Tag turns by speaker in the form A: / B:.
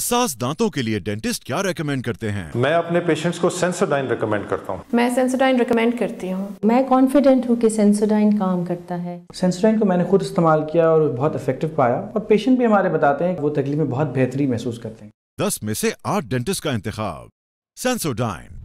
A: हसास दांतों के लिए डेंटिस्ट क्या रेकमेंड करते हैं मैं अपने पेशेंट्स को सेंसोडाइन रेकमेंड करता हूँ
B: मैं सेंसोडाइन रेकमेंड करती हूँ मैं कॉन्फिडेंट हूँ कि सेंसोडाइन काम करता है
C: सेंसोडाइन को मैंने खुद इस्तेमाल किया और बहुत इफेक्टिव पाया और पेशेंट भी हमारे बताते हैं वो तकलीफ में बहुत बेहतरी महसूस
D: करते हैं
E: दस में से आठ डेंटिस्ट का इंतजाम सेंसोडाइन